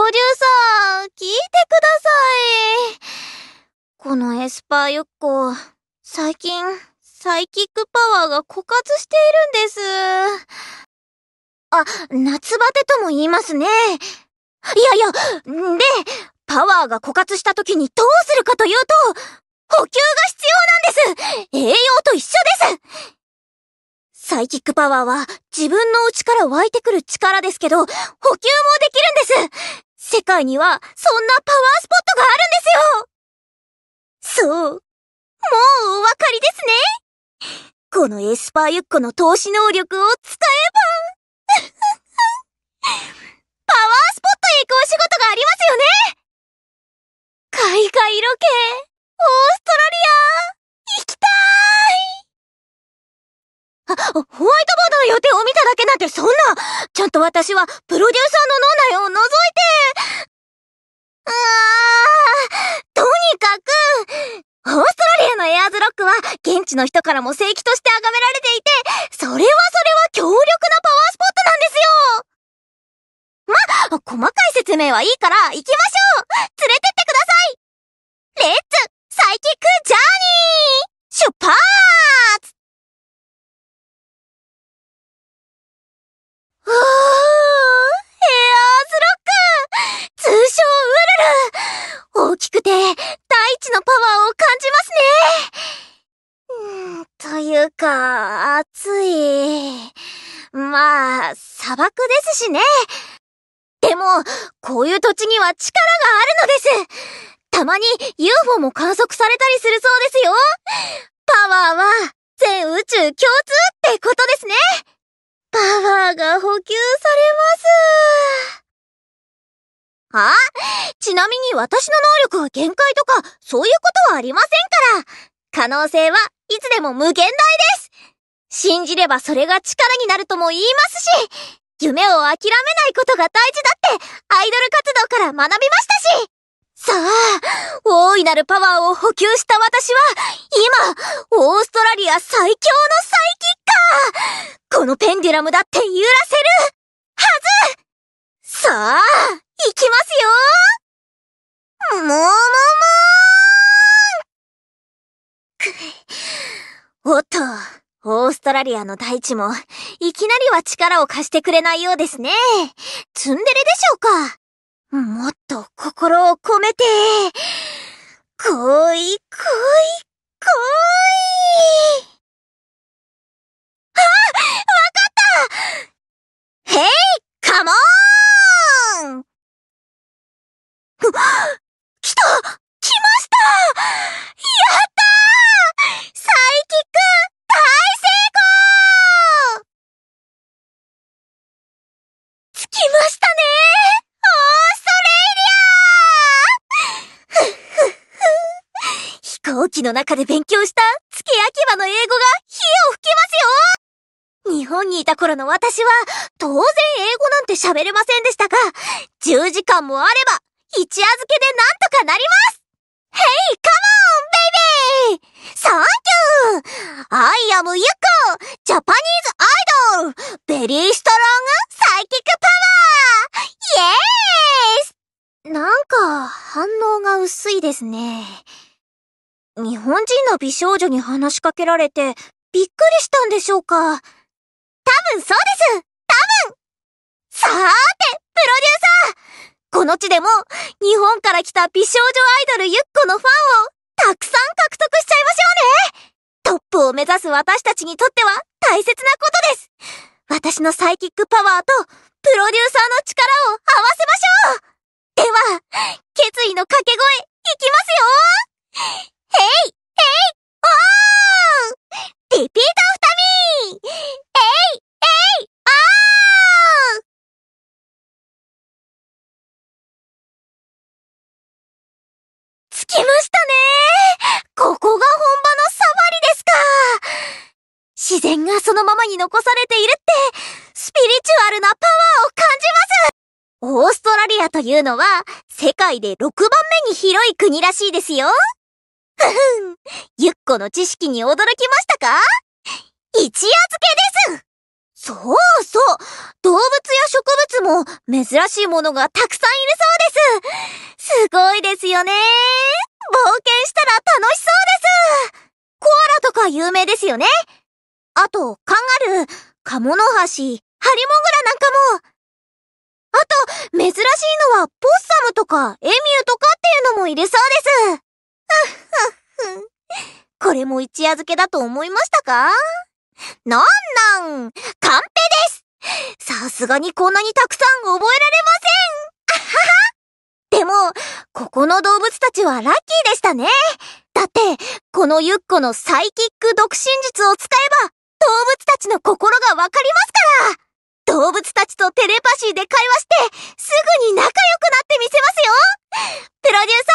ロデューサー、聞いてください。このエスパーユッコ、最近、サイキックパワーが枯渇しているんです。あ、夏バテとも言いますね。いやいや、で、パワーが枯渇した時にどうするかというと、補給が必要なんです栄養と一緒ですサイキックパワーは自分の内から湧いてくる力ですけど、補給もできるんです世界にはそんなパワースポットがあるんですよそう。もうお分かりですねこのエスパーユッコの投資能力を使えば パワースポットへ行くお仕事がありますよね海外ロケ、オーストラリア、行きたーいあ、ホワイトボードの予定を見ただけなんてそんなちゃんと私はプロデューサーの脳内を覗いて現地の人からも聖域として崇められていて、それはそれは強力なパワースポットなんですよま、細かい説明はいいから行きましょう連れてってくださいレッツサイキックジャーニー出発うーヘアーズロック通称ウルル大きくて大地のパワーを感じますいうか、暑い。まあ、砂漠ですしね。でも、こういう土地には力があるのです。たまに UFO も観測されたりするそうですよ。パワーは全宇宙共通ってことですね。パワーが補給されます。あ、ちなみに私の能力は限界とか、そういうことはありませんから。可能性はいつでも無限大です信じればそれが力になるとも言いますし、夢を諦めないことが大事だってアイドル活動から学びましたしさあ、大いなるパワーを補給した私は、今、オーストラリア最強のサイキッカーこのペンデュラムだって揺らせるはずさあ、行きますよストラリアの大地も、いきなりは力を貸してくれないようですね。ツンデレでしょうかもっと心を込めて、い恋、恋、い長期の中で勉強した月き葉の英語が火を吹きますよ日本にいた頃の私は当然英語なんて喋れませんでしたが、10時間もあれば一夜漬けでなんとかなります !Hey, come on, baby! Thank you! I am Yuko, Japanese idol! キ e r y strong psychic power! Yes! なんか反応が薄いですね。日本人の美少女に話しかけられて、びっくりしたんでしょうか。多分そうです多分さーて、プロデューサーこの地でも、日本から来た美少女アイドルゆっこのファンを、たくさん獲得しちゃいましょうねトップを目指す私たちにとっては大切なことです私のサイキックパワーと、プロデューサーの力を合わせましょうでは、決意の掛け声、いきますよえいえいオーリピートアフタミーえいえいおー着きましたねここが本場のサファリですか自然がそのままに残されているってスピリチュアルなパワーを感じますオーストラリアというのは世界で6番目に広い国らしいですよふん、ゆっこの知識に驚きましたか一夜漬けですそうそう動物や植物も珍しいものがたくさんいるそうですすごいですよね冒険したら楽しそうですコアラとか有名ですよねあと、カンガルー、カモノハシ、ハリモグラなんかもあと、珍しいのは、ポッサムとかエミューとかっていうのもいるそうです これも一夜漬けだと思いましたかなんなんカンペですさすがにこんなにたくさん覚えられませんあははでも、ここの動物たちはラッキーでしたね。だって、このユッコのサイキック独身術を使えば、動物たちの心がわかりますから動物たちとテレパシーで会話して、すぐに仲良くなってみせますよプロデュース